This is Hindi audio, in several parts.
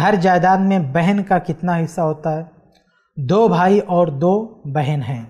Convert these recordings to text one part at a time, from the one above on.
हर जायदाद में बहन का कितना हिस्सा होता है दो भाई और दो बहन हैं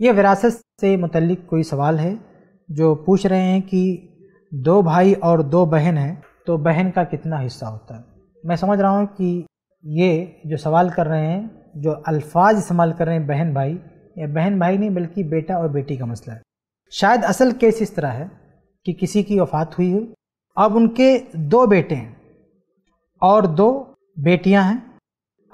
ये विरासत से मतलब कोई सवाल है जो पूछ रहे हैं कि दो भाई और दो बहन हैं तो बहन का कितना हिस्सा होता है मैं समझ रहा हूँ कि ये जो सवाल कर रहे हैं जो अल्फाज इस्तेमाल कर रहे हैं बहन भाई या बहन भाई नहीं बल्कि बेटा और बेटी का मसला है शायद असल केस इस तरह है कि किसी की वफात हुई हो अब उनके दो बेटे हैं और दो बेटियां हैं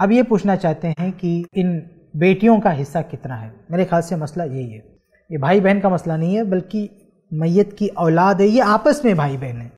अब ये पूछना चाहते हैं कि इन बेटियों का हिस्सा कितना है मेरे ख्याल से मसला यही है ये भाई बहन का मसला नहीं है बल्कि मैत की औलाद है ये आपस में भाई बहन है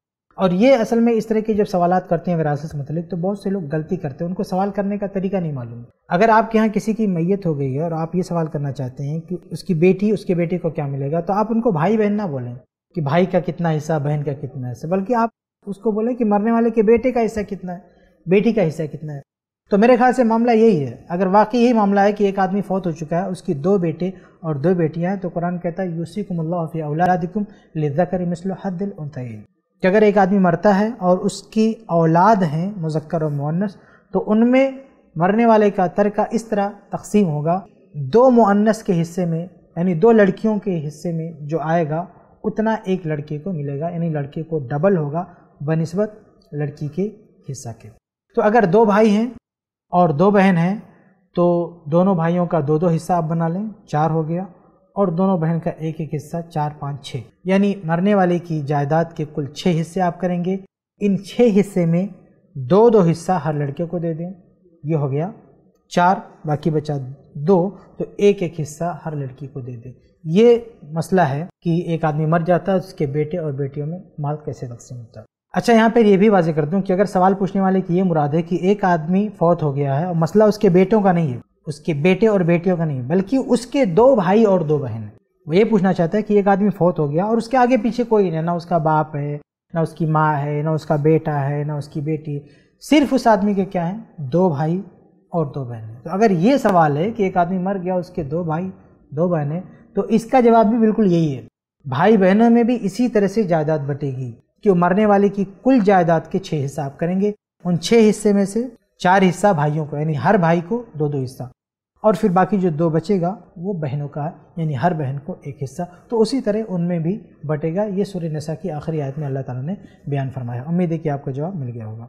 और ये असल में इस तरह के जब सवाल करते हैं विरासत से मतलब तो बहुत से लोग गलती करते हैं उनको सवाल करने का तरीका नहीं मालूम अगर आपके यहाँ किसी की मैयत हो गई है और आप ये सवाल करना चाहते हैं कि उसकी बेटी उसके बेटे को क्या मिलेगा तो आप उनको भाई बहन ना बोलें कि भाई का कितना हिस्सा बहन का कितना हिस्सा बल्कि आप उसको बोले कि मरने वाले के बेटे का हिस्सा कितना है बेटी का हिस्सा कितना है तो मेरे ख्याल से मामला यही है अगर वाकई यही मामला है कि एक आदमी फौत हो चुका है उसकी दो बेटे और दो बेटियां हैं तो कुरान कहता है यूसी कुमल्लाफ़ी औलादिकुम लिज़कर मिसल हद्दिल कि अगर एक आदमी मरता है और उसकी औलाद हैं मुजक्कर और मुनस तो उनमें मरने वाले का का इस तरह तकसीम होगा दो मुन्नस के हिस्से में यानी दो लड़कियों के हिस्से में जो आएगा उतना एक लड़के को मिलेगा यानी लड़के को डबल होगा बनस्बत लड़की के हिस्सा के तो अगर दो भाई हैं और दो बहन हैं तो दोनों भाइयों का दो दो हिस्सा आप बना लें चार हो गया और दोनों बहन का एक एक हिस्सा चार पाँच छः यानी मरने वाले की जायदाद के कुल छः हिस्से आप करेंगे इन छः हिस्से में दो दो हिस्सा हर लड़के को दे दें ये हो गया चार बाकी बचा दो तो एक एक हिस्सा हर लड़की को दे दे ये मसला है कि एक आदमी मर जाता है उसके बेटे और बेटियों में माल कैसे तकसीम होता है अच्छा यहाँ पर यह भी वाजे कर दूँ कि अगर सवाल पूछने वाले की ये मुराद है कि एक आदमी फौत हो गया है और मसला उसके बेटों का नहीं है उसके बेटे और बेटियों का नहीं बल्कि उसके दो भाई और दो बहन वो ये पूछना चाहता है कि एक आदमी फौत हो गया और उसके आगे पीछे कोई नहीं ना उसका बाप है ना उसकी माँ है ना उसका बेटा है ना उसकी बेटी सिर्फ उस आदमी के क्या है दो भाई और दो बहनें तो अगर ये सवाल है कि एक आदमी मर गया उसके दो भाई दो बहनें तो इसका जवाब भी बिल्कुल यही है भाई बहनों में भी इसी तरह से जायदाद बटेगी कि मरने वाले की कुल जायदाद के छः हिस्सा आप करेंगे उन छः हिस्से में से चार हिस्सा भाइयों को यानी हर भाई को दो दो हिस्सा और फिर बाकी जो दो बचेगा वो बहनों का है यानी हर बहन को एक हिस्सा तो उसी तरह उनमें भी बटेगा ये सूर्य नशा की आखिरी आयत में अल्लाह ताला ने बयान फरमाया उम्मीद है कि आपको जवाब मिल गया होगा